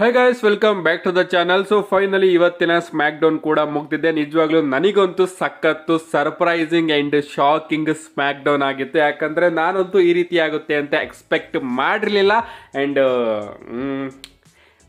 high guys welcome back to the channel so finally ಇವತ್ತಿನ SmackDown ಕೂಡ ಮುಗ್ದಿದೆ ನಿಜವಾಗ್ಲೂ ನನಗಂತೂ ಸಖತ್ತು surprising and shocking SmackDown ಆಗಿತ್ತು ಯಾಕಂದರೆ ನಾನಂತೂ ಈ ರೀತಿ ಆಗುತ್ತೆ ಅಂತ ಎಕ್ಸ್ಪೆಕ್ಟ್ ಮಾಡಿರಲಿಲ್ಲ ಅಂಡ್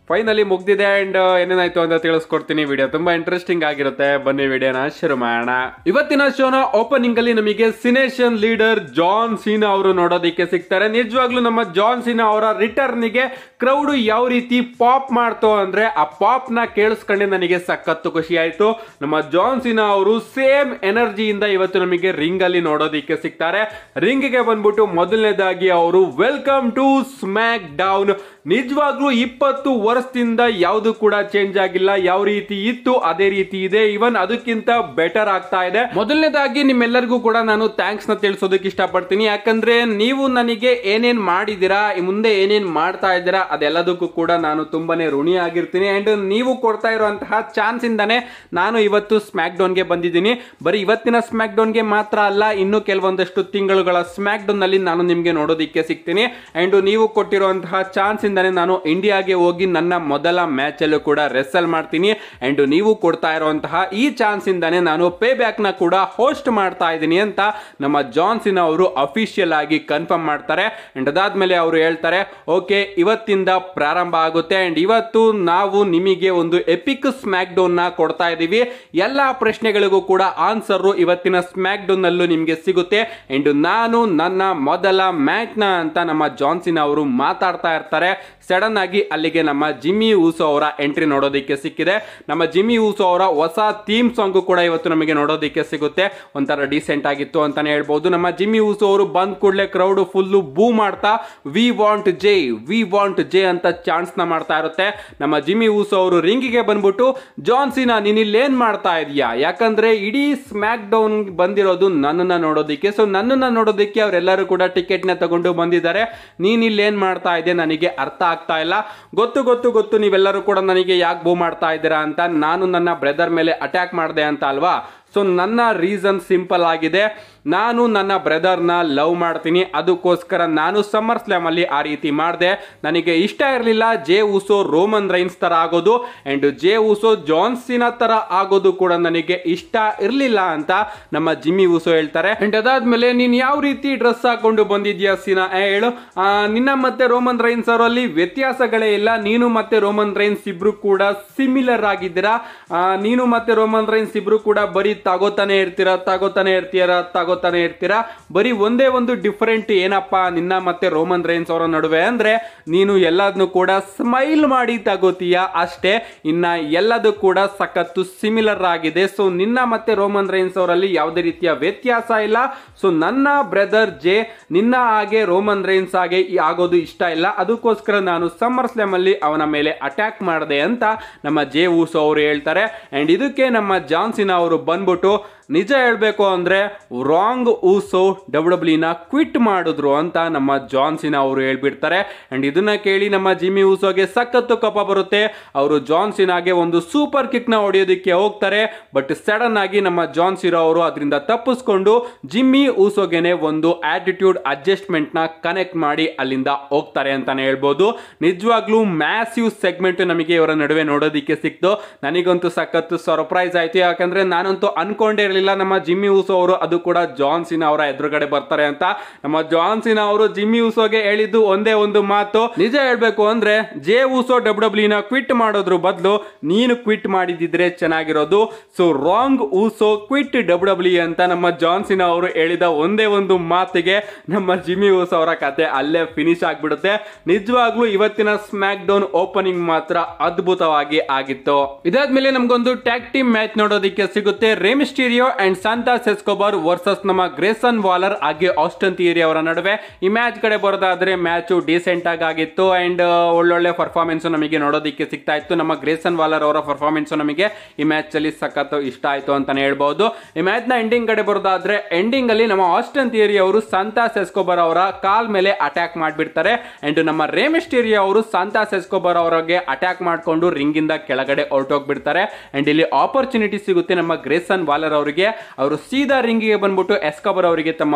ಫೈನಲಿ ಮುಗ್ದಿದೆ ಅಂಡ್ uh, ಏನೇನಾಯ್ತು ಅಂತ ತಿಳಿಸ್ಕೊಡ್ತೀನಿ ವಿಡಿಯೋ ತುಂಬಾ ಇಂಟ್ರೆಸ್ಟಿಂಗ್ ಆಗಿರುತ್ತೆ ಬನ್ನಿ ವಿಡಿಯೋನ ಶುರು ಮಾಡೋಣ ಇವತ್ತಿನ ಶೋನ ಓಪನಿಂಗ್ ಅಲ್ಲಿ ನಮಗೆ ಸಿನೇಷನ್ ಲೀಡರ್ ಜಾನ್ ಸೀನಾ ಅವರು ನೋಡೋದಿಕ್ಕೆ ಸಿಗ್ತಾರೆ ನಿಜವಾಗ್ಲೂ ನಮ್ಮ ಜಾನ್ ಸೀನಾ ಅವರ ರಿಟರ್ನ್ ಗೆ ಕ್ರೌಡ್ ಯಾವ ರೀತಿ ಪಾಪ್ ಮಾಡ್ತೋ ಅಂದ್ರೆ ಆ ಪಾಪ್ ನ ಕೇಳಿಸ್ಕೊಂಡೆ ನನಗೆ ಸಖತ್ತು ಖುಷಿ ಆಯ್ತು ನಮ್ಮ ಜಾನ್ ಸೀನಾ ಅವರು ಸೇಮ್ ಎನರ್ಜಿಯಿಂದ ಇವತ್ತು ನಮಗೆ ರಿಂಗ್ ಅಲ್ಲಿ ನೋಡೋದಿಕ್ಕೆ ಸಿಗ್ತಾರೆ ರಿಂಗ್ ಗೆ ಬಂದ್ಬಿಟ್ಟು ಮೊದಲನೇದಾಗಿ ಅವರು ವೆಲ್ಕಮ್ ಟು ಸ್ಮ್ಯಾಕ್ ಡೌನ್ ನಿಜವಾಗ್ಲೂ ಇಪ್ಪತ್ತು ವರ್ಷದಿಂದ ಯಾವುದು ಕೂಡ ಚೇಂಜ್ ಆಗಿಲ್ಲ ಯಾವ ರೀತಿ ಇತ್ತು ಅದೇ ರೀತಿ ಇದೆ ಇವನ್ ಅದಕ್ಕಿಂತ ಬೆಟರ್ ಆಗ್ತಾ ಇದೆ ಮೊದಲನೇದಾಗಿ ನಿಮ್ಮೆಲ್ಲರಿಗೂ ಕೂಡ ನಾನು ಥ್ಯಾಂಕ್ಸ್ ನ ತಿಳಿಸೋದಕ್ಕೆ ಇಷ್ಟಪಡ್ತೀನಿ ಯಾಕಂದ್ರೆ ನೀವು ನನಗೆ ಏನೇನ್ ಮಾಡಿದೀರ ಮುಂದೆ ಏನೇನ್ ಮಾಡ್ತಾ ಇದ್ದೀರಾ ಅದೆಲ್ಲದಕ್ಕೂ ಕೂಡ ನಾನು ತುಂಬಾನೇ ಋಣಿ ಆಗಿರ್ತೀನಿ ಅಂಡ್ ನೀವು ಕೊಡ್ತಾ ಇರುವಂತಹ ಚಾನ್ಸ್ ಇಂದಾನೆ ನಾನು ಇವತ್ತು ಸ್ಮ್ಯಾಕ್ ಡೌನ್ ಗೆ ಬಂದಿದ್ದೀನಿ ಬರೀ ಇವತ್ತಿನ ಸ್ಮ್ಯಾಕ್ ಡೌನ್ ಗೆ ಮಾತ್ರ ಅಲ್ಲ ಇನ್ನು ಕೆಲವೊಂದಷ್ಟು ತಿಂಗಳುಗಳ ಸ್ಮ್ಯಾಕ್ ಡೌನ್ ನಲ್ಲಿ ನಾನು ನಿಮ್ಗೆ ನೋಡೋದಿಕ್ಕೆ ಸಿಗ್ತೀನಿ ಅಂಡ್ ನೀವು ಕೊಟ್ಟಿರುವಂತಹ ಚಾನ್ಸ್ ಇಂದಾನೆ ನಾನು ಇಂಡಿಯಾಗೆ ಹೋಗಿ ನನ್ನ ನನ್ನ ಮೊದಲ ಮ್ಯಾಚಲ್ಲೂ ಕೂಡ ರೆಸಲ್ ಮಾಡ್ತೀನಿ ಆ್ಯಂಡ್ ನೀವು ಕೊಡ್ತಾ ಇರುವಂತಹ ಈ ಚಾನ್ಸಿಂದನೇ ನಾನು ಪೇ ಬ್ಯಾಕ್ನ ಕೂಡ ಹೋಸ್ಟ್ ಮಾಡ್ತಾ ಇದ್ದೀನಿ ಅಂತ ನಮ್ಮ ಜಾನ್ಸಿನ ಅವರು ಅಫಿಷಿಯಲ್ ಆಗಿ ಕನ್ಫರ್ಮ್ ಮಾಡ್ತಾರೆ ಆ್ಯಂಡ್ ಅದಾದಮೇಲೆ ಅವರು ಹೇಳ್ತಾರೆ ಓಕೆ ಇವತ್ತಿಂದ ಪ್ರಾರಂಭ ಆಗುತ್ತೆ ಆ್ಯಂಡ್ ಇವತ್ತು ನಾವು ನಿಮಗೆ ಒಂದು ಎಪಿಕ್ ಸ್ಮ್ಯಾಕ್ ಕೊಡ್ತಾ ಇದ್ದೀವಿ ಎಲ್ಲ ಪ್ರಶ್ನೆಗಳಿಗೂ ಕೂಡ ಆನ್ಸರು ಇವತ್ತಿನ ಸ್ಮ್ಯಾಕ್ ನಿಮಗೆ ಸಿಗುತ್ತೆ ಆ್ಯಂಡ್ ನಾನು ನನ್ನ ಮೊದಲ ಮ್ಯಾಚ್ನ ಅಂತ ನಮ್ಮ ಜಾನ್ಸಿನ ಅವರು ಮಾತಾಡ್ತಾ ಇರ್ತಾರೆ ಸಡನ್ ಆಗಿ ಅಲ್ಲಿಗೆ ನಮ್ಮ ಜಿಮ್ಮಿ ಊಸೋ ಅವರ ಎಂಟ್ರಿ ನೋಡೋದಕ್ಕೆ ಸಿಕ್ಕಿದೆ ನಮ್ಮ ಜಿಮ್ಮಿ ಊಸೋ ಅವರ ಹೊಸ ಥೀಮ್ ಸಾಂಗು ಕೂಡ ಇವತ್ತು ನಮಗೆ ನೋಡೋದಕ್ಕೆ ಸಿಗುತ್ತೆ ಒಂಥರ ಡೀಸೆಂಟ್ ಆಗಿತ್ತು ಅಂತಾನೆ ಹೇಳ್ಬೋದು ನಮ್ಮ ಜಿಮ್ಮಿ ಊಸೋ ಅವರು ಬಂದ್ ಕೂಡಲೇ ಕ್ರೌಡ್ ಫುಲ್ಲು ಬೂ ಮಾಡ್ತಾ we want Jey we want Jey ಅಂತ ಚಾನ್ಸ್ನ ಮಾಡ್ತಾ ಇರುತ್ತೆ ನಮ್ಮ ಜಿಮ್ಮಿ ಊಸೋ ಅವರು ರಿಂಗಿಗೆ ಬಂದ್ಬಿಟ್ಟು ಜಾನ್ಸಿನ ನೀನು ಇಲ್ಲೇನ್ ಮಾಡ್ತಾ ಇದೆಯಾ ಯಾಕಂದ್ರೆ ಇಡೀ ಸ್ಮ್ಯಾಕ್ ಡೌನ್ ಬಂದಿರೋದು ನನ್ನನ್ನ ನೋಡೋದಕ್ಕೆ ಸೊ ನನ್ನನ್ನ ನೋಡೋದಕ್ಕೆ ಅವರೆಲ್ಲರೂ ಕೂಡ ಟಿಕೆಟ್ನ ತಗೊಂಡು ಬಂದಿದ್ದಾರೆ ನೀನ್ ಇಲ್ಲೇನ್ ಮಾಡ್ತಾ ಇದೆ ನನಗೆ ಅರ್ಥ ಆಗ್ತಾ ಇಲ್ಲ ಗೊತ್ತು ಗೊತ್ತು ಗೊತ್ತು ನೀವೆಲ್ಲರೂ ಕೂಡ ನನಗೆ ಯಾಕೆ ಬೂ ಮಾಡ್ತಾ ಇದ್ದೀರಾ ಅಂತ ನಾನು ನನ್ನ ಬ್ರದರ್ ಮೇಲೆ ಅಟ್ಯಾಕ್ ಮಾಡಿದೆ ಅಂತ ಅಲ್ವಾ ಸೊ ನನ್ನ ರೀಸನ್ ಸಿಂಪಲ್ ಆಗಿದೆ ನಾನು ನನ್ನ ಬ್ರದರ್ನ ಲವ್ ಮಾಡ್ತೀನಿ ಅದಕ್ಕೋಸ್ಕರ ನಾನು ಸಮ್ಮರ್ ಸ್ಲ್ಯಾಮ್ ಅಲ್ಲಿ ಆ ರೀತಿ ಮಾಡಿದೆ ನನಗೆ ಇಷ್ಟ ಇರಲಿಲ್ಲ ಜೆ ಉಸೋ ರೋಮನ್ ರೈನ್ಸ್ ತರ ಆಗೋದು ಅಂಡ್ ಜೆ ಉಸೋ ಜಾನ್ಸಿನ ತರ ಆಗೋದು ಕೂಡ ನನಗೆ ಇಷ್ಟ ಇರಲಿಲ್ಲ ಅಂತ ನಮ್ಮ ಜಿಮ್ಮಿ ಉಸೋ ಹೇಳ್ತಾರೆ ಅಂಡ್ ಅದಾದ್ಮೇಲೆ ನೀನ್ ಯಾವ ರೀತಿ ಡ್ರೆಸ್ ಹಾಕೊಂಡು ಬಂದಿದ್ಯಾ ಸೀನಾ ಹೇಳು ನಿನ್ನ ಮತ್ತೆ ರೋಮನ್ ರೈನ್ಸ್ ಅವರಲ್ಲಿ ವ್ಯತ್ಯಾಸಗಳೇ ಇಲ್ಲ ನೀನು ಮತ್ತೆ ರೋಮನ್ ರೈನ್ಸ್ ಇಬ್ರು ಕೂಡ ಸಿಮಿಲರ್ ಆಗಿದ್ದೀರಾ ನೀನು ಮತ್ತೆ ರೋಮನ್ ರೈನ್ಸ್ ಇಬ್ರು ಕೂಡ ಬರೀ ತಗೋತಾನೆ ಇರ್ತೀರಾ ತಗೋತಾನೆ ಇರ್ತೀರಾ ತಗೋ ನೋಡ್ಕೋತಾನೆ ಇರ್ತೀರಾ ಬರೀ ಒಂದೇ ಒಂದು ಡಿಫ್ರೆಂಟ್ ಏನಪ್ಪ ನಿನ್ನ ಮತ್ತೆ ರೋಮನ್ ರೈನ್ಸ್ ಅವರ ನಡುವೆ ಅಂದ್ರೆ ನೀನು ಎಲ್ಲದನ್ನು ಕೂಡ ಸ್ಮೈಲ್ ಮಾಡಿ ತಗೋತೀಯ ಅಷ್ಟೇ ಇನ್ನ ಎಲ್ಲದು ಕೂಡ ಸಖತ್ತು ಸಿಮಿಲರ್ ಆಗಿದೆ ಸೊ ನಿನ್ನ ಮತ್ತೆ ರೋಮನ್ ರೈನ್ಸ್ ಅವರಲ್ಲಿ ಯಾವುದೇ ರೀತಿಯ ವ್ಯತ್ಯಾಸ ಇಲ್ಲ ಸೊ ನನ್ನ ಬ್ರದರ್ ಜೆ ನಿನ್ನ ಹಾಗೆ ರೋಮನ್ ರೈನ್ಸ್ ಹಾಗೆ ಆಗೋದು ಇಷ್ಟ ಇಲ್ಲ ಅದಕ್ಕೋಸ್ಕರ ನಾನು ಸಮ್ಮರ್ ಸ್ಲ್ಯಾಮ್ ಅಲ್ಲಿ ಅವನ ಮೇಲೆ ಅಟ್ಯಾಕ್ ಮಾಡಿದೆ ಅಂತ ನಮ್ಮ ಜೆ ಊಸು ಅವರು ಹೇಳ್ತಾರೆ ಅಂಡ್ ಇದಕ್ಕೆ ನಮ್ಮ ಜಾನ್ಸಿನ ಅವರು ಬಂದ್ಬಿಟ್ಟು ನಿಜ ಹೇಳಬೇಕು ಅಂದರೆ ರಾಂಗ್ ಊಸೋ ನ ಕ್ವಿಟ್ ಮಾಡಿದ್ರು ಅಂತ ನಮ್ಮ ಜಾನ್ಸಿನ ಅವರು ಹೇಳ್ಬಿಡ್ತಾರೆ ಆ್ಯಂಡ್ ಇದನ್ನು ಕೇಳಿ ನಮ್ಮ ಜಿಮ್ಮಿ ಊಸೋಗೆ ಸಖತ್ತು ಕಪ ಬರುತ್ತೆ ಅವರು ಜಾನ್ಸಿನಾಗೆ ಒಂದು ಸೂಪರ್ ಕಿಕ್ನ ಹೊಡೆಯೋದಕ್ಕೆ ಹೋಗ್ತಾರೆ ಬಟ್ ಸಡನ್ ಆಗಿ ನಮ್ಮ ಜಾನ್ಸಿರೋ ಅವರು ಅದರಿಂದ ತಪ್ಪಿಸ್ಕೊಂಡು ಜಿಮ್ಮಿ ಊಸೋಗೆನೆ ಒಂದು ಆ್ಯಟಿಟ್ಯೂಡ್ ಅಡ್ಜಸ್ಟ್ಮೆಂಟ್ನ ಕನೆಕ್ಟ್ ಮಾಡಿ ಅಲ್ಲಿಂದ ಹೋಗ್ತಾರೆ ಅಂತಾನೆ ಹೇಳ್ಬೋದು ನಿಜವಾಗ್ಲೂ ಮ್ಯಾಸಿವ್ ಸೆಗ್ಮೆಂಟ್ ನಮಗೆ ಇವರ ನಡುವೆ ನೋಡೋದಕ್ಕೆ ಸಿಕ್ತು ನನಗಂತೂ ಸಖತ್ತು ಸರ್ಪ್ರೈಸ್ ಆಯಿತು ಯಾಕಂದರೆ ನಾನಂತೂ ಅನ್ಕೊಂಡೇ ಇಲ್ಲ ನಮ್ಮ ಜಿಮ್ಮಿ ಊಸೋ ಅವರು ಅದು ಕೂಡ ಜಾನ್ಸಿನ್ ಅವರ ಎದುರುಗಡೆ ಬರ್ತಾರೆ ಅಂತ ನಮ್ಮ ಜಾನ್ಸಿನ್ ಅವರು ಜಿಮ್ಮಿ ಊಸೋಗೆ ಹೇಳಿದ್ದು ಒಂದೇ ಒಂದು ಮಾತು ನಿಜ ಹೇಳ್ಬೇಕು ಅಂದ್ರೆ ಜೆ ಊಸೋ ಡಬ್ಲ್ಯೂ ನ ಕ್ವಿಟ್ ಮಾಡೋದ್ರ ಬದಲು ನೀನು ಕ್ವಿಟ್ ಮಾಡಿದಿದ್ರೆ ಚೆನ್ನಾಗಿರೋದು so wrong Uso quit W ಅಂತ ನಮ್ಮ ಜಾನ್ಸಿನ್ ಅವರು ಹೇಳಿದ ಒಂದೇ ಒಂದು ಮಾತಿಗೆ ನಮ್ಮ ಜಿಮ್ಮಿ ಊಸೋ ಅವರ ಕತೆ ಅಲ್ಲೇ ಫಿನಿಶ್ ಆಗಿಬಿಡುತ್ತೆ ನಿಜವಾಗ್ಲೂ ಇವತ್ತಿನ ಸ್ಮ್ಯಾಕ್ ಡೌನ್ ಓಪನಿಂಗ್ ಮಾತ್ರ ಅದ್ಭುತವಾಗಿ ಆಗಿತ್ತು ಇದಾದ್ಮೇಲೆ ನಮ್ಗೊಂದು ಟ್ಯಾಕ್ ಟೀಮ್ ಮ್ಯಾಚ್ ನೋಡೋದಕ್ಕೆ ಸಿಗುತ್ತೆ ರೇಮಿಸ್ಟೀರಿಯೋ ಥಿಯೋ ಅಂಡ್ ಸಾಂತಾ ಸೆಸ್ಕೋಬರ್ ವರ್ಸಸ್ ನಮ್ಮ ಗ್ರೇಸನ್ ವಾಲರ್ ಹಾಗೆ ಆಸ್ಟನ್ ಥಿಯರಿ ಅವರ ನಡುವೆ ಈ ಮ್ಯಾಚ್ ಕಡೆ ಬರೋದಾದ್ರೆ ಮ್ಯಾಚು ಡೀಸೆಂಟ್ ಆಗಿ ಆಗಿತ್ತು ಅಂಡ್ uh, ಒಳ್ಳೊಳ್ಳೆ ಪರ್ಫಾರ್ಮೆನ್ಸ್ ನಮಗೆ ನೋಡೋದಕ್ಕೆ ಸಿಗ್ತಾ ಇತ್ತು ನಮ್ಮ ಗ್ರೇಸನ್ ವಾಲರ್ ಅವರ ಪರ್ಫಾರ್ಮೆನ್ಸ್ ನಮಗೆ ಈ ಮ್ಯಾಚ್ ಅಲ್ಲಿ ಸಖತ್ ಇಷ್ಟ ಆಯ್ತು ಅಂತಾನೆ ಹೇಳ್ಬಹುದು ಈ ಮ್ಯಾಚ್ ನ ಎಂಡಿಂಗ್ ಕಡೆ ಬರೋದಾದ್ರೆ ಎಂಡಿಂಗ್ ಅಲ್ಲಿ ನಮ್ಮ ಆಸ್ಟನ್ ಥಿಯರಿ ಅವರು ಸಾಂತಾ ಸೆಸ್ಕೋಬರ್ ಅವರ ಕಾಲ್ ಮೇಲೆ ಅಟ್ಯಾಕ್ ಮಾಡಿಬಿಡ್ತಾರೆ ಅಂಡ್ ನಮ್ಮ ರೇಮಿಸ್ಟೀರಿಯಾ ಅವರು ಸಾಂತಾ ಸೆಸ್ಕೋಬರ್ ಅವರಿಗೆ ಅಟ್ಯಾಕ್ ಮಾಡಿಕೊಂಡು ರಿಂಗ್ ಇಂದ ಕೆಳಗಡೆ ಹೊರಟೋಗ್ಬಿಡ್ತಾರೆ ಅಂಡ್ ಇಲ್ಲಿ ಆಪರ್ಚುನಿಟಿ ಸಿಗುತ್ತೆ ನಮ್ಮ ಗ್ರೇಸನ್ ವಾಲರ್ ಅವರಿಗೆ ಅವರಿಗೆ ಅವರು ಸೀದಾ ರಿಂಗಿಗೆ ಬಂದ್ಬಿಟ್ಟು ಎಸ್ಕೋಬರ್ ಅವರಿಗೆ ತಮ್ಮ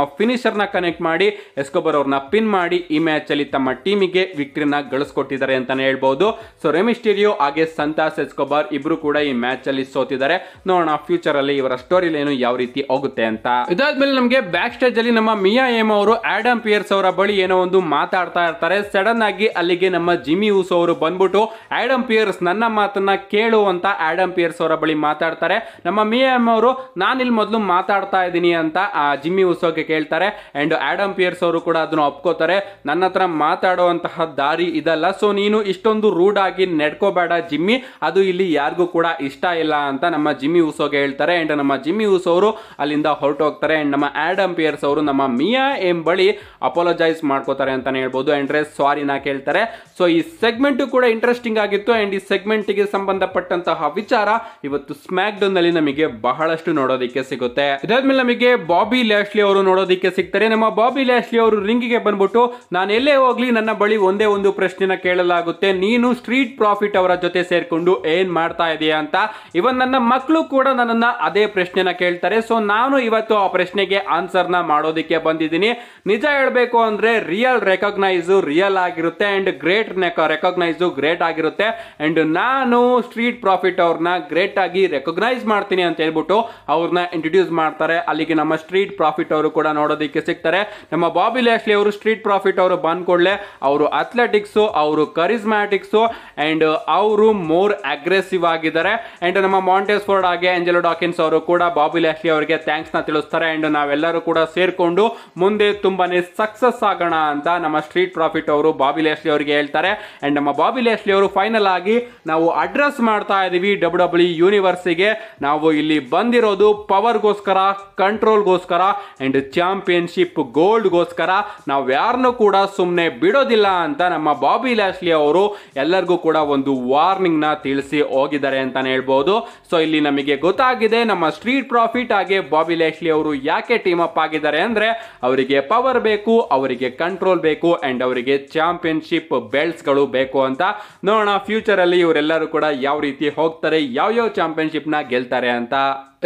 ನ ಕನೆಕ್ಟ್ ಮಾಡಿ ಎಸ್ಕೋಬರ್ ಅವ್ರನ್ನ ಪಿನ್ ಮಾಡಿ ಈ ಮ್ಯಾಚ್ ಅಲ್ಲಿ ತಮ್ಮ ಟೀಮಿಗೆ ವಿಕ್ಟ್ರಿನ ಗಳಿಸ್ಕೊಟ್ಟಿದ್ದಾರೆ ಅಂತಾನೆ ಹೇಳ್ಬಹುದು ಸೊ ರೆಮಿಸ್ಟಿರಿಯೋ ಹಾಗೆ ಸಂತಾಸ್ ಎಸ್ಕೋಬಾರ್ ಇಬ್ರು ಕೂಡ ಈ ಮ್ಯಾಚ್ ಅಲ್ಲಿ ಸೋತಿದ್ದಾರೆ ನೋಡೋಣ ಫ್ಯೂಚರ್ ಅಲ್ಲಿ ಇವರ ಸ್ಟೋರಿ ಲೈನ್ ಯಾವ ರೀತಿ ಹೋಗುತ್ತೆ ಅಂತ ಇದಾದ್ಮೇಲೆ ನಮಗೆ ಬ್ಯಾಕ್ ಸ್ಟೇಜ್ ಅಲ್ಲಿ ನಮ್ಮ ಮಿಯಾ ಏಮ್ ಅವರು ಆಡಮ್ ಪಿಯರ್ಸ್ ಅವರ ಬಳಿ ಏನೋ ಒಂದು ಮಾತಾಡ್ತಾ ಇರ್ತಾರೆ ಸಡನ್ ಆಗಿ ಅಲ್ಲಿಗೆ ನಮ್ಮ ಜಿಮಿ ಊಸೋ ಅವರು ಬಂದ್ಬಿಟ್ಟು ಆಡಮ್ ಪಿಯರ್ಸ್ ನನ್ನ ಮಾತನ್ನ ಕೇಳು ಅಂತ ಆಡಮ್ ಪಿಯರ್ಸ್ ಅವರ ಬಳಿ ಮಾತಾಡ್ತಾರೆ ನಮ್ಮ ಮಿಯಾ ಎಮ್ ಅವರು ನಾನಿಲ್ಲಿ ಮೊದಲು ಮಾತಾಡ್ತಾ ಇದ್ದೀನಿ ಅಂತ ಆ ಜಿಮ್ಮಿ ಉಸೋಕೆ ಕೇಳ್ತಾರೆ ಆ್ಯಂಡ್ ಆ್ಯಡಮ್ ಪಿಯರ್ಸ್ ಅವರು ಕೂಡ ಅದನ್ನು ಒಪ್ಕೋತಾರೆ ನನ್ನ ಹತ್ರ ಮಾತಾಡುವಂತಹ ದಾರಿ ಇದಲ್ಲ ಸೊ ನೀನು ಇಷ್ಟೊಂದು ರೂಡ್ ಆಗಿ ನಡ್ಕೋಬೇಡ ಜಿಮ್ಮಿ ಅದು ಇಲ್ಲಿ ಯಾರಿಗೂ ಕೂಡ ಇಷ್ಟ ಇಲ್ಲ ಅಂತ ನಮ್ಮ ಜಿಮ್ಮಿ ಉಸೋಗೆ ಹೇಳ್ತಾರೆ ಆ್ಯಂಡ್ ನಮ್ಮ ಜಿಮ್ಮಿ ಉಸೋರು ಅಲ್ಲಿಂದ ಹೊರಟೋಗ್ತಾರೆ ಆ್ಯಂಡ್ ನಮ್ಮ ಆ್ಯಡಮ್ ಪಿಯರ್ಸ್ ಅವರು ನಮ್ಮ ಮಿಯಾ ಎಂ ಬಳಿ ಅಪೋಲಜೈಸ್ ಮಾಡ್ಕೋತಾರೆ ಅಂತಲೇ ಹೇಳ್ಬೋದು ಆ್ಯಂಡ್ ರೇ ಸಾರಿನ ಕೇಳ್ತಾರೆ ಸೊ ಈ ಸೆಗ್ಮೆಂಟು ಕೂಡ ಇಂಟ್ರೆಸ್ಟಿಂಗ್ ಆಗಿತ್ತು ಆ್ಯಂಡ್ ಈ ಸೆಗ್ಮೆಂಟಿಗೆ ಸಂಬಂಧಪಟ್ಟಂತಹ ವಿಚಾರ ಇವತ್ತು ಸ್ಮ್ಯಾಕ್ ನಲ್ಲಿ ನಮಗೆ ಬಹಳಷ್ಟು ನೋಡೋದು ನೋಡೋದಕ್ಕೆ ಸಿಗುತ್ತೆ ಇದಾದ್ಮೇಲೆ ನಮಗೆ ಬಾಬಿ ಲ್ಯಾಶ್ಲಿ ಅವರು ನೋಡೋದಕ್ಕೆ ಸಿಗ್ತಾರೆ ನಮ್ಮ ಬಾಬಿ ಲ್ಯಾಶ್ಲಿ ಅವರು ರಿಂಗ್ ಗೆ ಬಂದ್ಬಿಟ್ಟು ನಾನು ಎಲ್ಲೇ ಹೋಗ್ಲಿ ನನ್ನ ಬಳಿ ಒಂದೇ ಒಂದು ಪ್ರಶ್ನೆನ ಕೇಳಲಾಗುತ್ತೆ ನೀನು ಸ್ಟ್ರೀಟ್ ಪ್ರಾಫಿಟ್ ಅವರ ಜೊತೆ ಸೇರ್ಕೊಂಡು ಏನ್ ಮಾಡ್ತಾ ಇದೆಯಾ ಅಂತ ಇವನ್ ನನ್ನ ಮಕ್ಕಳು ಕೂಡ ನನ್ನನ್ನ ಅದೇ ಪ್ರಶ್ನೆನ ಕೇಳ್ತಾರೆ ಸೊ ನಾನು ಇವತ್ತು ಆ ಪ್ರಶ್ನೆಗೆ ಆನ್ಸರ್ ನ ಮಾಡೋದಿಕ್ಕೆ ಬಂದಿದ್ದೀನಿ ನಿಜ ಹೇಳಬೇಕು ಅಂದ್ರೆ ರಿಯಲ್ ರೆಕಗ್ನೈಸ್ ರಿಯಲ್ ಆಗಿರುತ್ತೆ ಅಂಡ್ ಗ್ರೇಟ್ ರೆಕಗ್ನೈಸ್ ಗ್ರೇಟ್ ಆಗಿರುತ್ತೆ ಅಂಡ್ ನಾನು ಸ್ಟ್ರೀಟ್ ಪ್ರಾಫಿಟ್ ಅವ್ರನ್ನ ಗ್ರೇಟ್ ಆಗಿ ರೆಕಗ್ನೈಸ್ ಮಾಡ್ತೀನಿ ಅಂತ ಹೇಳ್ಬಿಟ್ಟು ಅವ್ರ ಅವ್ರನ್ನ ಇಂಟ್ರೊಡ್ಯೂಸ್ ಮಾಡ್ತಾರೆ ಅಲ್ಲಿಗೆ ನಮ್ಮ ಸ್ಟ್ರೀಟ್ ಪ್ರಾಫಿಟ್ ಅವರು ಕೂಡ ನೋಡೋದಕ್ಕೆ ಸಿಗ್ತಾರೆ ನಮ್ಮ ಬಾಬಿ ಲ್ಯಾಶ್ಲಿ ಅವರು ಸ್ಟ್ರೀಟ್ ಪ್ರಾಫಿಟ್ ಅವರು ಬಂದ್ಕೊಳ್ಳೆ ಅವರು ಅಥ್ಲೆಟಿಕ್ಸು ಅವರು ಕರಿಸ್ಮ್ಯಾಟಿಕ್ಸು ಅಂಡ್ ಅವರು ಮೋರ್ ಅಗ್ರೆಸಿವ್ ಆಗಿದ್ದಾರೆ ಆ್ಯಂಡ್ ನಮ್ಮ ಮಾಂಟೇಸ್ ಫೋರ್ಡ್ ಹಾಗೆ ಆಂಜಲೋ ಡಾಕಿನ್ಸ್ ಅವರು ಕೂಡ ಬಾಬಿ ಲ್ಯಾಶ್ಲಿ ಅವರಿಗೆ ಥ್ಯಾಂಕ್ಸ್ನ ತಿಳಿಸ್ತಾರೆ ಆ್ಯಂಡ್ ನಾವೆಲ್ಲರೂ ಕೂಡ ಸೇರಿಕೊಂಡು ಮುಂದೆ ತುಂಬಾ ಸಕ್ಸಸ್ ಆಗೋಣ ಅಂತ ನಮ್ಮ ಸ್ಟ್ರೀಟ್ ಪ್ರಾಫಿಟ್ ಅವರು ಬಾಬಿ ಲ್ಯಾಶ್ಲಿ ಅವರಿಗೆ ಹೇಳ್ತಾರೆ ಆ್ಯಂಡ್ ನಮ್ಮ ಬಾಬಿ ಲ್ಯಾಶ್ಲಿ ಅವರು ಫೈನಲ್ ಆಗಿ ನಾವು ಅಡ್ರೆಸ್ ಮಾಡ್ತಾ ಇದೀವಿ ಡಬ್ಲ್ಯೂ ಡಬ್ಲ್ಯೂ ಯೂನಿವರ್ಸಿಗೆ ನಾವು ಇಲ್ಲಿ ಬಂದಿರೋದು ಪವರ್ಗೋಸ್ಕರ ಕಂಟ್ರೋಲ್ಗೋಸ್ಕರ ಆ್ಯಂಡ್ ಚಾಂಪಿಯನ್ಶಿಪ್ ಗೋಲ್ಡ್ಗೋಸ್ಕರ ನಾವು ಯಾರನ್ನೂ ಕೂಡ ಸುಮ್ಮನೆ ಬಿಡೋದಿಲ್ಲ ಅಂತ ನಮ್ಮ ಬಾಬಿ ಲ್ಯಾಶ್ಲಿ ಅವರು ಎಲ್ಲರಿಗೂ ಕೂಡ ಒಂದು ವಾರ್ನಿಂಗ್ನ ತಿಳಿಸಿ ಹೋಗಿದ್ದಾರೆ ಅಂತಲೇ ಹೇಳ್ಬೋದು ಸೊ ಇಲ್ಲಿ ನಮಗೆ ಗೊತ್ತಾಗಿದೆ ನಮ್ಮ ಸ್ಟ್ರೀಟ್ ಪ್ರಾಫಿಟ್ ಆಗಿ ಬಾಬಿ ಲ್ಯಾಶ್ಲಿ ಅವರು ಯಾಕೆ ಟೀಮ್ ಅಪ್ ಆಗಿದ್ದಾರೆ ಅಂದರೆ ಅವರಿಗೆ ಪವರ್ ಬೇಕು ಅವರಿಗೆ ಕಂಟ್ರೋಲ್ ಬೇಕು ಆ್ಯಂಡ್ ಅವರಿಗೆ ಚಾಂಪಿಯನ್ಶಿಪ್ ಬೆಲ್ಟ್ಸ್ಗಳು ಬೇಕು ಅಂತ ನೋಡೋಣ ಫ್ಯೂಚರಲ್ಲಿ ಇವರೆಲ್ಲರೂ ಕೂಡ ಯಾವ ರೀತಿ ಹೋಗ್ತಾರೆ ಯಾವ್ಯಾವ ಚಾಂಪಿಯನ್ಶಿಪ್ನ ಗೆಲ್ತಾರೆ ಅಂತ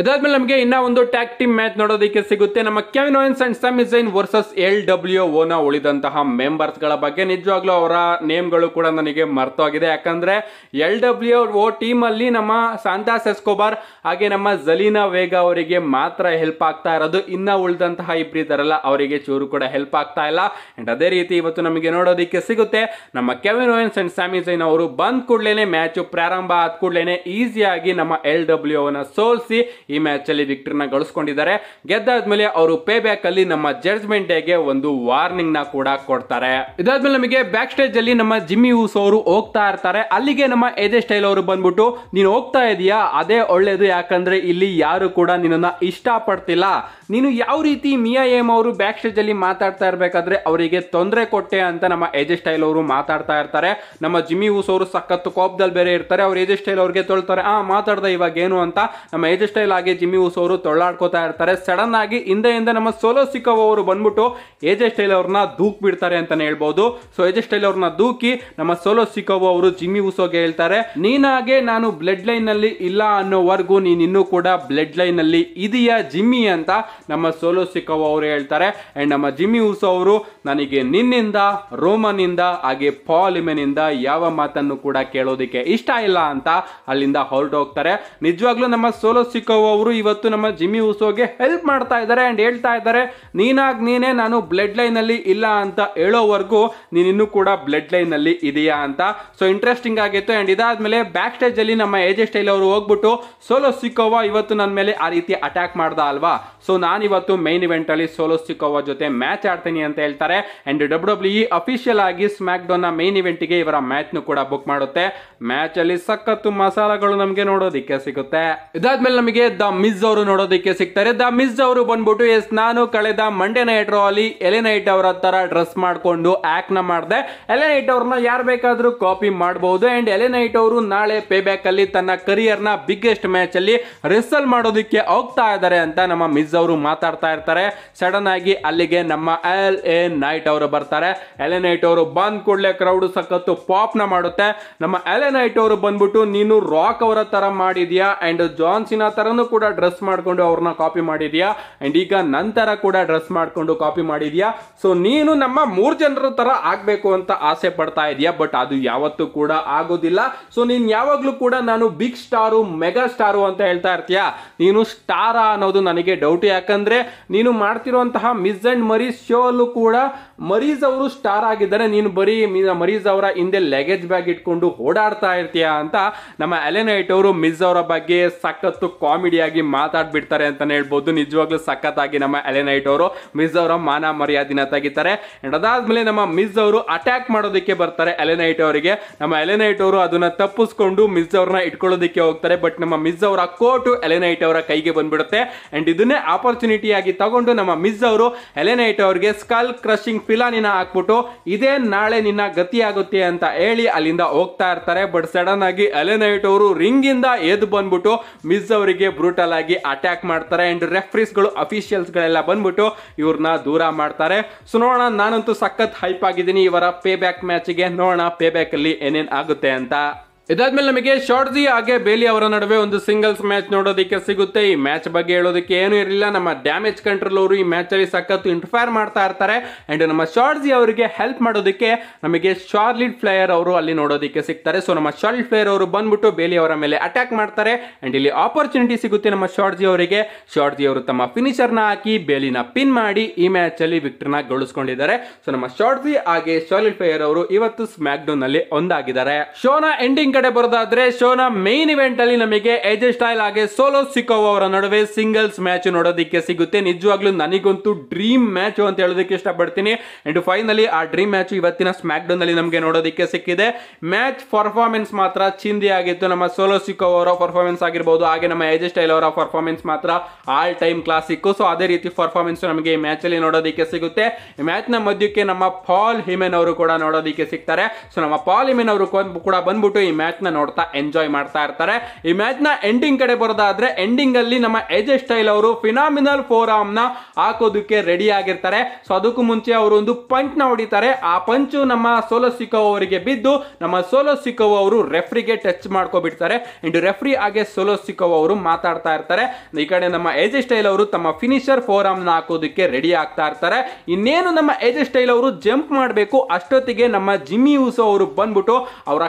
ಇದಾದ್ಮೇಲೆ ನಮಗೆ ಇನ್ನ ಒಂದು ಟ್ಯಾಕ್ ಟೀಮ್ ಮ್ಯಾಚ್ ನೋಡೋದಕ್ಕೆ ಸಿಗುತ್ತೆ ನಮ್ಮ Kevin Owens and Zayn versus L W ಓನ ಉಳಿದಂತಹ ಮೆಂಬರ್ಸ್ ಗಳ ಬಗ್ಗೆ ನಿಜವಾಗ್ಲೂ ಅವರ ನೇಮ್ಗಳು ಕೂಡ ನನಗೆ ಮರ್ತವಾಗಿದೆ ಯಾಕಂದ್ರೆ ಎಲ್ ಡಬ್ಲ್ಯೂ ಓ ಟೀಮ್ ಅಲ್ಲಿ ನಮ್ಮ ಸಾಂತಾ ಸೆಸ್ಕೋಬಾರ್ ಹಾಗೆ ನಮ್ಮ ಜಲೀನಾ ವೇಗ ಅವರಿಗೆ ಮಾತ್ರ ಹೆಲ್ಪ್ ಆಗ್ತಾ ಇರೋದು ಇನ್ನ ಉಳಿದಂತಹ ಪ್ರೀತರಲ್ಲ ಅವರಿಗೆ ಚೂರು ಕೂಡ ಹೆಲ್ಪ್ ಆಗ್ತಾ ಇಲ್ಲ ಅಂಡ್ ಅದೇ ರೀತಿ ಇವತ್ತು ನಮಗೆ ನೋಡೋದಕ್ಕೆ ಸಿಗುತ್ತೆ ನಮ್ಮ ಕೆವಿನ್ ಓಯನ್ಸ್ ಅಂಡ್ ಜೈನ್ ಅವರು ಬಂದ್ ಕೂಡ್ಲೇನೆ ಮ್ಯಾಚ್ ಪ್ರಾರಂಭ ಆದ ಕೂಡ್ಲೇನೆ ಈಸಿಯಾಗಿ ನಮ್ಮ ಎಲ್ ಡಬ್ಲ್ಯೂ ಅವನ ಸೋಲ್ಸಿ ಈ ಮ್ಯಾಚಲ್ಲಿ ನ ಗಳಿಸ್ಕೊಂಡಿದ್ದಾರೆ ಗೆದ್ದಾದ್ಮೇಲೆ ಅವರು ಪೇ ಬ್ಯಾಕ್ ಅಲ್ಲಿ ನಮ್ಮ ಜಡ್ಜ್ಮೆಂಟ್ ಡೇಗೆ ಒಂದು ವಾರ್ನಿಂಗ್ ನ ಕೂಡ ಕೊಡ್ತಾರೆ ಇದಾದ್ಮೇಲೆ ನಮಗೆ ಬ್ಯಾಕ್ ಸ್ಟೇಜ್ ಅಲ್ಲಿ ನಮ್ಮ ಜಿಮ್ಮಿ ಹೂಸ್ ಅವರು ಹೋಗ್ತಾ ಇರ್ತಾರೆ ಅಲ್ಲಿಗೆ ನಮ್ಮ ಎದೆ ಸ್ಟೈಲ್ ಅವರು ಬಂದ್ಬಿಟ್ಟು ನೀನು ಹೋಗ್ತಾ ಇದೀಯಾ ಅದೇ ಒಳ್ಳೇದು ಯಾಕಂದ್ರೆ ಇಲ್ಲಿ ಯಾರು ಕೂಡ ನಿನ್ನನ್ನ ಇಷ್ಟ ಪಡ್ತಿಲ್ಲ ನೀನು ಯಾವ ರೀತಿ ಮಿಯಾ ಎಮ್ ಅವರು ಬ್ಯಾಕ್ ಸ್ಟೇಜ್ ಅಲ್ಲಿ ಮಾತಾಡ್ತಾ ಇರ್ಬೇಕಾದ್ರೆ ಅವರಿಗೆ ತೊಂದರೆ ಕೊಟ್ಟೆ ಅಂತ ನಮ್ಮ ಎಜೆ ಸ್ಟೈಲ್ ಅವರು ಮಾತಾಡ್ತಾ ಇರ್ತಾರೆ ನಮ್ಮ ಜಿಮ್ಮಿ ಹೂಸ್ ಅವರು ಸಖತ್ತು ಕೋಪದಲ್ಲಿ ಬೇರೆ ಇರ್ತಾರೆ ಅವ್ರು ಎಜೆ ಸ್ಟೈಲ್ ಅವ್ರಿಗೆ ತೊಳ್ತಾರೆ ಆ ಮಾತಾಡ್ದ ಇವಾಗ ಏನು ಅಂತ ನಮ್ಮ ಏಜೆ ಸ್ಟೈಲ್ ಆಗಿ ಜಿಮ್ಮಿ ಅವರು ತೊಳ್ಳಾಡ್ಕೋತಾ ಇರ್ತಾರೆ ಸಡನ್ ಆಗಿ ಹಿಂದೆ ಹಿಂದೆ ನಮ್ಮ ಸೋಲೋ ಸಿಕ್ಕವರು ಅವರು ಬಂದ್ಬಿಟ್ಟು ಏಜೆ ಸ್ಟೈಲ್ ಅವ್ರನ್ನ ದೂಕ್ ಬಿಡ್ತಾರೆ ಅಂತಾನೆ ಹೇಳ್ಬಹುದು ಸೊ ಏಜೆ ಸ್ಟೈಲ್ ಅವ್ರನ್ನ ದೂಕಿ ನಮ್ಮ ಸೋಲೋ ಸಿಕ್ಕೋ ಅವರು ಜಿಮ್ಮಿ ಉಸೋಗೆ ಹೇಳ್ತಾರೆ ನೀನಾಗೆ ನಾನು ಬ್ಲಡ್ ಲೈನ್ ನಲ್ಲಿ ಇಲ್ಲ ಅನ್ನೋವರೆಗೂ ನೀನ್ ಇನ್ನೂ ಕೂಡ ಬ್ಲಡ್ ಲೈನ್ ನಲ್ಲಿ ಇದೆಯಾ ಜಿಮ್ಮಿ ಅಂತ ನಮ್ಮ ಸೋಲೋ ಸಿಕ್ಕವ ಅವರು ಹೇಳ್ತಾರೆ ಅಂಡ್ ನಮ್ಮ ಜಿಮ್ಮಿ ಉಸೋ ಅವರು ನನಗೆ ನಿನ್ನಿಂದ ರೋಮನ್ ಇಂದ ಹಾಗೆ ಪಾಲಿಮೆನ್ ಇಂದ ಯಾವ ಮಾತನ್ನು ಕೂಡ ಕೇಳೋದಿಕ್ಕೆ ಇಷ್ಟ ಇಲ್ಲ ಅಂತ ಅಲ್ಲಿಂದ ಹೊರಟು ಹೋಗ್ತಾರೆ ನಿಜವಾಗ್ಲೂ ನಮ್ಮ ಸೋಲೋ ಸಿಕ್ಕೋ ಅವರು ಇವತ್ತು ನಮ್ಮ ಜಿಮ್ಮಿ ಉಸೋಗೆ ಹೆಲ್ಪ್ ಮಾಡ್ತಾ ಇದ್ದಾರೆ ಅಂಡ್ ಹೇಳ್ತಾ ಇದ್ದಾರೆ ನೀನಾಗ್ ನೀನೇ ನಾನು ಬ್ಲಡ್ ಲೈನ್ ಅಲ್ಲಿ ಇಲ್ಲ ಅಂತ ಹೇಳೋವರೆಗೂ ನೀನಿನ್ನೂ ಕೂಡ ಬ್ಲಡ್ ಲೈನ್ ಅಲ್ಲಿ ಇದೆಯಾ ಅಂತ ಸೊ ಇಂಟ್ರೆಸ್ಟಿಂಗ್ ಆಗಿತ್ತು ಅಂಡ್ ಇದಾದ್ಮೇಲೆ ಬ್ಯಾಕ್ ಸ್ಟೇಜ್ ಅಲ್ಲಿ ನಮ್ಮ ಏಜೆ ಸ್ಟೈಲ್ ಅವರು ಹೋಗ್ಬಿಟ್ಟು ಸೋಲೋ ಸಿಕ್ಕೋವಾ ಇವತ್ತು ನನ್ನ ಮೇಲೆ ಆ ರೀತಿ ಅಟ್ಯಾಕ್ ಮಾಡ್ದ ಅಲ್ವಾ ಸೊ ನಾನು ಇವತ್ತು ಮೈನ್ ಇವೆಂಟ್ ಅಲ್ಲಿ ಸೋಲೋ ಸಿಕ್ಕೋವಾ ಜೊತೆ ಮ್ಯಾಚ್ ಆಡ್ತೀನಿ ಅಂತ ಹೇಳ್ತಾರೆ and W W E official ಆಗಿ ಸ್ಮ್ಯಾಕ್ ಮೈನ್ ಇವೆಂಟ್ ಇವರ ಮ್ಯಾಚ್ ಕೂಡ ಬುಕ್ ಮಾಡುತ್ತೆ ಮ್ಯಾಚ್ ಅಲ್ಲಿ ಸಖತ್ತು ಮಸಾಲಗಳು ನಮಗೆ ನೋಡೋದಿಕ್ಕೆ ಸಿಗುತ್ತೆ ಇದಾದ್ಮೇಲೆ ನಮಗೆ ದ ಮಿಸ್ ಅವರು ನೋಡೋದಕ್ಕೆ ಸಿಗ್ತಾರೆ ದ ಮಿಸ್ ಅವರು ಬಂದ್ಬಿಟ್ಟು ಎಸ್ ನಾನು ಕಳೆದ ಮಂಡೇ ನೈಟ್ ಅಲ್ಲಿ ಎಲೆನೈಟ್ ಅವರ ತರ ಡ್ರೆಸ್ ಮಾಡ್ಕೊಂಡು ಆಕ್ಟ್ ನ ಮಾಡಿದೆ ಎಲೆನೈಟ್ ಅವ್ರನ್ನ ಯಾರು ಬೇಕಾದ್ರೂ ಕಾಪಿ ಮಾಡಬಹುದು ಅಂಡ್ ಎಲೆನೈಟ್ ಅವರು ನಾಳೆ ಪೇ ಬ್ಯಾಕ್ ಅಲ್ಲಿ ತನ್ನ ಕರಿಯರ್ ನ ಬಿಗ್ಗೆಸ್ಟ್ ಮ್ಯಾಚ್ ಅಲ್ಲಿ ರಿಸಲ್ ಮಾಡೋದಕ್ಕೆ ಹೋಗ್ತಾ ಇದಾರೆ ಅಂತ ನಮ್ಮ ಮಿಸ್ ಅವರು ಮಾತಾಡ್ತಾ ಇರ್ತಾರೆ ಸಡನ್ ಆಗಿ ಅಲ್ಲಿಗೆ ನಮ್ಮ ಎಲ್ ಎ ನೈಟ್ ಅವರು ಬರ್ತಾರೆ ಎಲೆನೈಟ್ ಅವರು ಬಂದ್ ಕೂಡಲೇ ಕ್ರೌಡ್ ಸಖತ್ತು ಪಾಪ್ ನ ಮಾಡುತ್ತೆ ನಮ್ಮ ಎಲೆನೈಟ್ ಅವರು ಬಂದ್ಬಿಟ್ಟು ನೀನು ರಾಕ್ ಅವರ ತರ ಮಾಡಿದ್ಯಾ ಅಂಡ್ ಜಾನ್ಸಿನ ತರ ಕೂಡ ಡ್ರೆಸ್ ಮಾಡಿಕೊಂಡು ಅವ್ರನ್ನ ಕಾಪಿ ಮಾಡಿದ್ಯಾ ಅಂಡ್ ಈಗ ನಂತರ ಕೂಡ ಡ್ರೆಸ್ ಮಾಡಿಕೊಂಡು ಕಾಪಿ ಮಾಡಿದ್ಯಾ ಸೊ ನೀನು ನಮ್ಮ ಮೂರು ಜನರ ತರ ಆಗಬೇಕು ಅಂತ ಆಸೆ ಪಡ್ತಾ ಇದೆಯಾ ಬಟ್ ಅದು ಯಾವತ್ತೂ ಕೂಡ ಆಗೋದಿಲ್ಲ ಸೊ ನೀನು ಯಾವಾಗಲೂ ಕೂಡ ನಾನು ಬಿಗ್ ಸ್ಟಾರು ಮೆಗಾ ಸ್ಟಾರು ಅಂತ ಹೇಳ್ತಾ ಇರ್ತೀಯ ನೀನು ಸ್ಟಾರ ಅನ್ನೋದು ನನಗೆ ಡೌಟ್ ಯಾಕಂದ್ರೆ ನೀನು ಮಾಡ್ತಿರುವಂತಹ ಮಿಸ್ ಅಂಡ್ ಮರೀಸ್ ಶೋ ಅಲ್ಲೂ ಕೂಡ ಮರೀಸ್ ಅವರು ಸ್ಟಾರ್ ಆಗಿದ್ದಾರೆ ನೀನು ಬರೀ ಮರೀಸ್ ಅವರ ಹಿಂದೆ ಲಗೇಜ್ ಬ್ಯಾಗ್ ಇಟ್ಕೊಂಡು ಓಡಾಡ್ತಾ ಇರ್ತೀಯಾ ಅಂತ ನಮ್ಮ ಅಲೆನೈಟ್ ಅವರು ಮಿಸ್ ಅವರ ಬಗ್ಗೆ ಸಖತ್ತು ಕಾಮಿಡಿ ಕಾಮಿಡಿಯಾಗಿ ಮಾತಾಡ್ಬಿಡ್ತಾರೆ ಅಂತಲೇ ಹೇಳ್ಬೋದು ನಿಜವಾಗ್ಲೂ ಸಖತ್ತಾಗಿ ನಮ್ಮ ಎಲೆನೈಟ್ ಅವರು ಮಿಸ್ ಅವರ ಮಾನ ಮರ್ಯಾದಿನ ತೆಗಿತಾರೆ ಅಂಡ್ ಅದಾದ್ಮೇಲೆ ನಮ್ಮ ಮಿಸ್ ಅವರು ಅಟ್ಯಾಕ್ ಮಾಡೋದಕ್ಕೆ ಬರ್ತಾರೆ ಎಲೆನೈಟ್ ಅವರಿಗೆ ನಮ್ಮ ಎಲೆನೈಟ್ ಅವರು ಅದನ್ನ ತಪ್ಪಿಸ್ಕೊಂಡು ಮಿಸ್ ಅವ್ರನ್ನ ಇಟ್ಕೊಳ್ಳೋದಕ್ಕೆ ಹೋಗ್ತಾರೆ ಬಟ್ ನಮ್ಮ ಮಿಸ್ ಅವರ ಕೋಟು ಎಲೆನೈಟ್ ಅವರ ಕೈಗೆ ಬಂದ್ಬಿಡುತ್ತೆ ಅಂಡ್ ಇದನ್ನೇ ಆಪರ್ಚುನಿಟಿಯಾಗಿ ತಗೊಂಡು ನಮ್ಮ ಮಿಸ್ ಅವರು ಎಲೆನೈಟ್ ಅವರಿಗೆ ಸ್ಕಲ್ ಕ್ರಶಿಂಗ್ ಫಿಲಾನಿನ ಹಾಕ್ಬಿಟ್ಟು ಇದೇ ನಾಳೆ ನಿನ್ನ ಗತಿ ಆಗುತ್ತೆ ಅಂತ ಹೇಳಿ ಅಲ್ಲಿಂದ ಹೋಗ್ತಾ ಇರ್ತಾರೆ ಬಟ್ ಸಡನ್ ಆಗಿ ಎಲೆನೈಟ್ ಅವರು ರಿಂಗಿಂದ ಇಂದ ಎದ್ದು ಬಂದ್ಬಿಟ್ಟು ಮಿಸ್ ಅವರಿಗೆ ಬ್ರೂಟಲ್ ಆಗಿ ಅಟ್ಯಾಕ್ ಮಾಡ್ತಾರೆ ಅಂಡ್ ರೆಫ್ರೀಸ್ ಗಳು ಅಫಿಷಿಯಲ್ಸ್ ಗಳೆಲ್ಲ ಬಂದ್ಬಿಟ್ಟು ಇವ್ರನ್ನ ದೂರ ಮಾಡ್ತಾರೆ ಸೊ ನೋಡೋಣ ನಾನಂತೂ ಸಖತ್ ಹೈಪ್ ಆಗಿದ್ದೀನಿ ಇವರ ಪೇ ಬ್ಯಾಕ್ ಮ್ಯಾಚ್ ಗೆ ನೋಡೋಣ ಪೇ ಬ್ಯಾಕ್ ಅಲ್ಲಿ ಏನೇನ್ ಆಗುತ್ತೆ ಅಂತ ಇದಾದ್ಮೇಲೆ ನಮಗೆ ಶಾರ್ಟ್ಜಿ ಹಾಗೆ ಬೇಲಿ ಅವರ ನಡುವೆ ಒಂದು ಸಿಂಗಲ್ಸ್ ಮ್ಯಾಚ್ ನೋಡೋದಕ್ಕೆ ಸಿಗುತ್ತೆ ಈ ಮ್ಯಾಚ್ ಬಗ್ಗೆ ಹೇಳೋದಕ್ಕೆ ಏನು ಇರಲಿಲ್ಲ ನಮ್ಮ ಡ್ಯಾಮೇಜ್ ಕಂಟ್ರೋಲ್ ಅವರು ಈ ಮ್ಯಾಚ್ ಅಲ್ಲಿ ಸಖತ್ತು ಇಂಟರ್ಫೇರ್ ಮಾಡ್ತಾ ಇರ್ತಾರೆ ಅಂಡ್ ನಮ್ಮ ಶಾರ್ಟ್ಜಿ ಅವರಿಗೆ ಹೆಲ್ಪ್ ಮಾಡೋದಕ್ಕೆ ನಮಗೆ ಶಾರ್ಲಿಡ್ ಫ್ಲೇಯರ್ ಅವರು ಅಲ್ಲಿ ನೋಡೋದಕ್ಕೆ ಸಿಗ್ತಾರೆ ಸೊ ನಮ್ಮ ಶಾರ್ಲಿಡ್ ಫ್ಲೇಯರ್ ಅವರು ಬಂದ್ಬಿಟ್ಟು ಬೇಲಿ ಅವರ ಮೇಲೆ ಅಟ್ಯಾಕ್ ಮಾಡ್ತಾರೆ ಅಂಡ್ ಇಲ್ಲಿ ಆಪರ್ಚುನಿಟಿ ಸಿಗುತ್ತೆ ನಮ್ಮ ಶಾರ್ಟ್ಜಿ ಅವರಿಗೆ ಶಾರ್ಟ್ಜಿ ಅವರು ತಮ್ಮ ನ ಹಾಕಿ ಬೇಲಿನ ಪಿನ್ ಮಾಡಿ ಈ ಮ್ಯಾಚ್ ಅಲ್ಲಿ ವಿಕ್ಟರ್ನ ಗೊಳಿಸ್ಕೊಂಡಿದ್ದಾರೆ ಸೊ ನಮ್ಮ ಶಾರ್ಟ್ಜಿ ಹಾಗೆ ಶಾರ್ಲಿಡ್ ಫ್ಲೇಯರ್ ಅವರು ಇವತ್ತು ಸ್ಮ್ಯಾಕ್ಡೌನ್ ಡೌನ್ ಅಲ್ಲಿ ಒಂದಾಗಿದ್ದಾರೆ ಶೋನ ಎಂಡಿಂಗ್ ಕಡೆ ಬರೋದಾದ್ರೆ ಶೋನ ಮೇನ್ ಇವೆಂಟ್ ಅಲ್ಲಿ ನಮಗೆ ಎಜೆ ಸ್ಟೈಲ್ ಹಾಗೆ ಸೋಲೋ ಸಿಕ್ಕೋ ಅವರ ನಡುವೆ ಸಿಂಗಲ್ಸ್ ಮ್ಯಾಚ್ ನೋಡೋದಕ್ಕೆ ಸಿಗುತ್ತೆ ನಿಜವಾಗ್ಲೂ ನನಗಂತೂ ಡ್ರೀಮ್ ಮ್ಯಾಚ್ ಅಂತ ಹೇಳೋದಕ್ಕೆ ಇಷ್ಟಪಡ್ತೀನಿ ಅಂಡ್ ಫೈನಲಿ ಆ ಡ್ರೀಮ್ ಮ್ಯಾಚ್ ಇವತ್ತಿನ ಸ್ಮ್ಯಾಕ್ ಡೌನ್ ಅಲ್ಲಿ ನಮಗೆ ನೋಡೋದಕ್ಕೆ ಸಿಕ್ಕಿದೆ ಮ್ಯಾಚ್ ಪರ್ಫಾರ್ಮೆನ್ಸ್ ಮಾತ್ರ ಚಿಂದಿ ಆಗಿತ್ತು ನಮ್ಮ ಸೋಲೋ ಸಿಕ್ಕೋ ಅವರ ಪರ್ಫಾರ್ಮೆನ್ಸ್ ಆಗಿರ್ಬೋದು ಹಾಗೆ ನಮ್ಮ ಎಜೆ ಸ್ಟೈಲ್ ಅವರ ಪರ್ಫಾರ್ಮೆನ್ಸ್ ಮಾತ್ರ ಆಲ್ ಟೈಮ್ ಕ್ಲಾಸಿಕ್ ಸೊ ಅದೇ ರೀತಿ ಪರ್ಫಾರ್ಮೆನ್ಸ್ ನಮಗೆ ಈ ಮ್ಯಾಚ್ ಅಲ್ಲಿ ನೋಡೋದಕ್ಕೆ ಸಿಗುತ್ತೆ ಮ್ಯಾಚ್ ನ ಮಧ್ಯಕ್ಕೆ ನಮ್ಮ ಪಾಲ್ ಹಿಮೆನ್ ಅವರು ಕೂಡ ನೋಡೋದಕ್ಕೆ ಸಿಗ್ತಾರೆ ಸೊ ನಮ್ಮ ಪಾಲ್ ಹಿಮೆನ್ ಅವರು ಕೂಡ ಬಂದ್ಬಿಟ್ಟು ಈ ಮ್ಯಾಚ್ ನ ನೋಡ್ತಾ ಎಂಜಾಯ್ ಮಾಡ್ತಾ ಇರ್ತಾರೆ ಈ ಮ್ಯಾಚ್ ನ ಎಂಡಿಂಗ್ ಕಡೆ ಬರೋದಾದ್ರೆ ಎಂಡಿಂಗ್ ಅಲ್ಲಿ ನಮ್ಮ ಎಜೆ ಸ್ಟೈಲ್ ಅವರು ಫಿನಾಮಿನಲ್ ಫೋರಾಮ್ ನ ಹಾಕೋದಕ್ಕೆ ರೆಡಿ ಆಗಿರ್ತಾರೆ ಸೊ ಅದಕ್ಕೂ ಮುಂಚೆ ಅವರು ಒಂದು ಪಂಚ್ ನ ಹೊಡಿತಾರೆ ಆ ಪಂಚು ನಮ್ಮ ಸೋಲೋ ಸಿಕ್ಕೋ ಅವರಿಗೆ ಬಿದ್ದು ನಮ್ಮ ಸೋಲೋ ಸಿಕ್ಕೋ ಅವರು ರೆಫ್ರಿಗೆ ಟಚ್ ಮಾಡ್ಕೊಬಿಡ್ತಾರೆ ಅಂಡ್ ರೆಫ್ರಿ ಹಾಗೆ ಸೋಲೋ ಸಿಕ್ಕೋ ಅವರು ಮಾತಾಡ್ತಾ ಇರ್ತಾರೆ ಈ ಕಡೆ ನಮ್ಮ ಎಜೆ ಸ್ಟೈಲ್ ಅವರು ತಮ್ಮ ಫಿನಿಶರ್ ಫೋರಾಮ್ ನ ಹಾಕೋದಕ್ಕೆ ರೆಡಿ ಆಗ್ತಾ ಇರ್ತಾರೆ ಇನ್ನೇನು ನಮ್ಮ ಎಜೆ ಸ್ಟೈಲ್ ಅವರು ಜಂಪ್ ಮಾಡಬೇಕು ಅಷ್ಟೊತ್ತಿಗೆ ನಮ್ಮ ಜಿಮ್ಮಿ ಊಸೋ ಅವರು ಬಂದ್ಬಿಟ್ಟು ಅವರ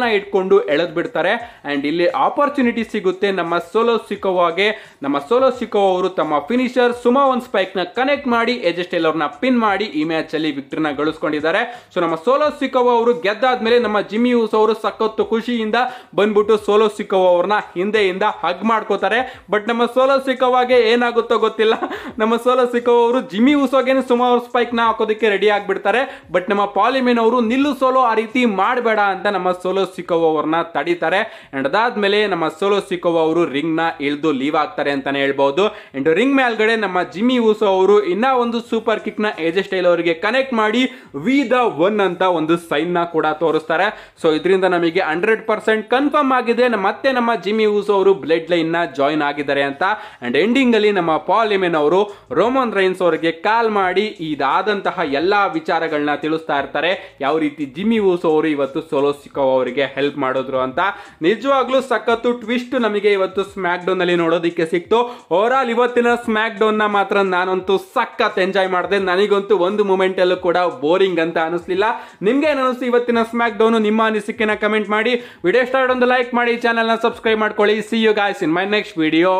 ನ ಇಟ್ಕೊಂಡು ಹೊಂದಿಕೊಂಡು ಎಳೆದು ಬಿಡ್ತಾರೆ ಆ್ಯಂಡ್ ಇಲ್ಲಿ ಆಪರ್ಚುನಿಟಿ ಸಿಗುತ್ತೆ ನಮ್ಮ ಸೋಲೋ ಸಿಕೋವಾಗೆ ನಮ್ಮ ಸೋಲೋ ಸಿಕೋ ಅವರು ತಮ್ಮ ಫಿನಿಷರ್ ಸುಮಾ ಒಂದು ನ ಕನೆಕ್ಟ್ ಮಾಡಿ ಎಜೆಸ್ಟೈಲ್ ಅವ್ರನ್ನ ಪಿನ್ ಮಾಡಿ ಈ ಮ್ಯಾಚಲ್ಲಿ ವಿಕ್ಟ್ರಿನ ಗಳಿಸ್ಕೊಂಡಿದ್ದಾರೆ ಸೊ ನಮ್ಮ ಸೋಲೋ ಸಿಕೋ ಅವರು ಗೆದ್ದಾದ್ಮೇಲೆ ನಮ್ಮ ಜಿಮ್ಮಿ ಯೂಸ್ ಅವರು ಸಖತ್ತು ಖುಷಿಯಿಂದ ಬಂದ್ಬಿಟ್ಟು ಸೋಲೋ ಸಿಕೋ ಅವ್ರನ್ನ ಹಿಂದೆಯಿಂದ ಹಗ್ ಮಾಡ್ಕೋತಾರೆ ಬಟ್ ನಮ್ಮ ಸೋಲೋ ಸಿಕೋವಾಗೆ ಏನಾಗುತ್ತೋ ಗೊತ್ತಿಲ್ಲ ನಮ್ಮ ಸೋಲೋ ಸಿಕೋ ಅವರು ಜಿಮ್ಮಿ ಊಸೋಗೇನು ಸುಮಾ ಅವ್ರ ನ ಹಾಕೋದಕ್ಕೆ ರೆಡಿ ಆಗಿಬಿಡ್ತಾರೆ ಬಟ್ ನಮ್ಮ ಪಾಲಿಮೆನ್ ಅವರು ನಿಲ್ಲು ಸೋಲೋ ಆ ರೀತಿ ಮಾಡಬೇಡ ಅಂತ ನಮ್ಮ ಸೋಲೋ ಸಿಕೋ ಸಿಕೋವರ್ನ ತಡೀತಾರೆ ಅಂಡ್ ಅದಾದ್ಮೇಲೆ ನಮ್ಮ ಸೋಲೋ ಸಿಕೋವ ಅವರು ರಿಂಗ್ ನ ಇಳಿದು ಲೀವ್ ಆಗ್ತಾರೆ ಅಂತಾನೆ ಹೇಳ್ಬಹುದು ಅಂಡ್ ರಿಂಗ್ ಮೇಲ್ಗಡೆ ನಮ್ಮ ಜಿಮ್ಮಿ ಊಸೋ ಅವರು ಇನ್ನ ಒಂದು ಸೂಪರ್ ಕಿಕ್ ನ ಏಜೆ ಸ್ಟೈಲ್ ಅವರಿಗೆ ಕನೆಕ್ಟ್ ಮಾಡಿ ವಿ ದ ಒನ್ ಅಂತ ಒಂದು ಸೈನ್ ನ ಕೂಡ ತೋರಿಸ್ತಾರೆ ಸೊ ಇದರಿಂದ ನಮಗೆ ಹಂಡ್ರೆಡ್ ಪರ್ಸೆಂಟ್ ಕನ್ಫರ್ಮ್ ಆಗಿದೆ ಮತ್ತೆ ನಮ್ಮ ಜಿಮ್ಮಿ ಊಸೋ ಅವರು ಬ್ಲಡ್ ಲೈನ್ ನ ಜಾಯಿನ್ ಆಗಿದ್ದಾರೆ ಅಂತ ಅಂಡ್ ಎಂಡಿಂಗ್ ಅಲ್ಲಿ ನಮ್ಮ ಪಾಲ್ ಎಮೆನ್ ಅವರು ರೋಮನ್ ರೈನ್ಸ್ ಅವರಿಗೆ ಕಾಲ್ ಮಾಡಿ ಇದಾದಂತಹ ಎಲ್ಲಾ ವಿಚಾರಗಳನ್ನ ತಿಳಿಸ್ತಾ ಇರ್ತಾರೆ ಯಾವ ರೀತಿ ಜಿಮ್ಮಿ ಊಸೋ ಅವರು ಇವತ್ತು ಸೋಲೋ ಸಿಕ್ಕೋ ಅವರಿಗೆ ಹೆಲ್ಪ್ ಮಾಡಿದ್ರು ಅಂತ ನಿಜವಾಗ್ಲೂ ಸಖತ್ತು ಟ್ವಿಸ್ಟ್ ನಮಗೆ ಇವತ್ತು ಸ್ಮ್ಯಾಕ್ ಅಲ್ಲಿ ನೋಡೋದಕ್ಕೆ ಸಿಕ್ತು ಓವರ್ ಆಲ್ ಇವತ್ತಿನ ಸ್ಮ್ಯಾಕ್ ಡೌನ್ ನ ಮಾತ್ರ ನಾನಂತೂ ಸಖತ್ ಎಂಜಾಯ್ ಮಾಡಿದೆ ನನಗಂತೂ ಒಂದು ಮೂಮೆಂಟ್ ಅಲ್ಲೂ ಕೂಡ ಬೋರಿಂಗ್ ಅಂತ ಅನಿಸ್ಲಿಲ್ಲ ನಿಮ್ಗೆ ಏನಿಸ್ತು ಇವತ್ತಿನ ಸ್ಮ್ಯಾಕ್ ಡೌನ್ ನಿಮ್ಮ ಅನಿಸಿಕೆನ ಕಮೆಂಟ್ ಮಾಡಿ ವಿಡಿಯೋ ಸ್ಟಾರ್ಟ್ ಒಂದು ಲೈಕ್ ಮಾಡಿ ನ ಸಬ್ಸ್ಕ್ರೈಬ್ ಮಾಡ್ಕೊಳ್ಳಿ see you guys in my next video